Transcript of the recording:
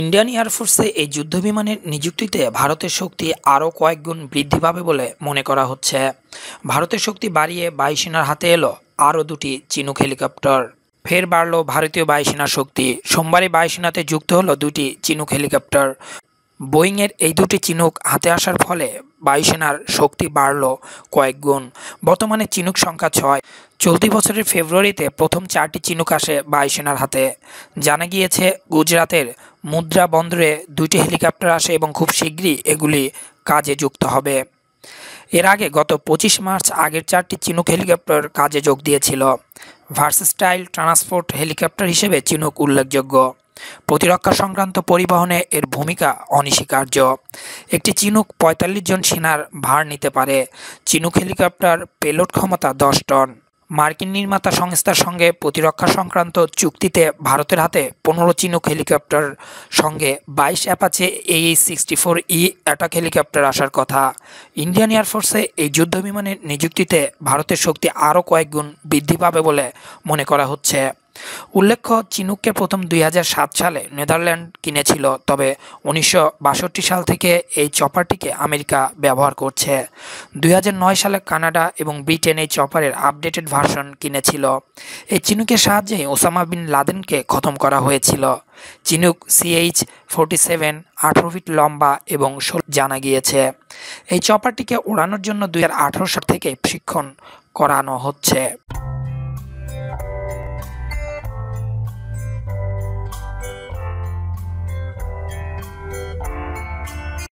Indian এয়ারফোর্সে এই যুদ্ধবিমানের নিযুক্তিতে ভারতের শক্তি আরও কয়েক গুণ বৃদ্ধি পাবে বলে মনে করা হচ্ছে ভারতের শক্তি বাড়িয়ে বায়ুসেনার হাতে এলো আরও দুটি চিনুক হেলিকপ্টার ফের বাড়ল ভারতীয় বায়ুসেনার শক্তি সোমবারই বায়ুসেনাতে যুক্ত হলো দুটি চিনুক হেলিকপ্টার বোয়িংয়ের এই দুটি চিনুক হাতে আসার ফলে বায়ুসেনার শক্তি বাড়ল কয়েক গুণ বর্তমানে চিনুক সংখ্যা ছয় চলতি বছরের ফেব্রুয়ারিতে প্রথম চারটি চিনুক আসে বায়ুসেনার হাতে জানা গিয়েছে গুজরাতের মুদ্রা বন্দরে দুটি হেলিকপ্টার আসে এবং খুব শীঘ্রই এগুলি কাজে যুক্ত হবে এর আগে গত পঁচিশ মার্চ আগের চারটি চিনুক হেলিকপ্টার কাজে যোগ দিয়েছিল ভার্সেস্টাইল ট্রান্সপোর্ট হেলিকপ্টার হিসেবে চিনুক উল্লেখযোগ্য প্রতিরক্ষা সংক্রান্ত পরিবহনে এর ভূমিকা অনস্বীকার্য একটি চিনুক পঁয়তাল্লিশ জন সেনার ভার নিতে পারে চিনুক হেলিকপ্টার পেলোড ক্ষমতা দশ টন মার্কিন নির্মাতা সংস্থার সঙ্গে প্রতিরক্ষা সংক্রান্ত চুক্তিতে ভারতের হাতে পনেরো চিনুক হেলিকপ্টার সঙ্গে বাইশ অ্যাপাচে এই sixty four E attack helicopter আসার কথা ইন্ডিয়ান এয়ারফোর্সে এই যুদ্ধ বিমানের নিযুক্তিতে ভারতের শক্তি আরও কয়েক গুণ বৃদ্ধি পাবে বলে মনে করা হচ্ছে উল্লেখ্য চিনুককে প্রথম দুই সালে নেদারল্যান্ড কিনেছিল তবে উনিশশো সাল থেকে এই চপারটিকে আমেরিকা ব্যবহার করছে দুই সালে কানাডা এবং ব্রিটেন এই চপারের আপডেটেড ভার্সন কিনেছিল এই চিনুকের সাহায্যে ওসামা বিন লাদেনকে খতম করা হয়েছিল চিনুক সিএইচ ফোরটি সেভেন আঠারো ফিট লম্বা এবং জানা গিয়েছে এই চপারটিকে ওড়ানোর জন্য দুই সাল থেকে প্রশিক্ষণ করানো হচ্ছে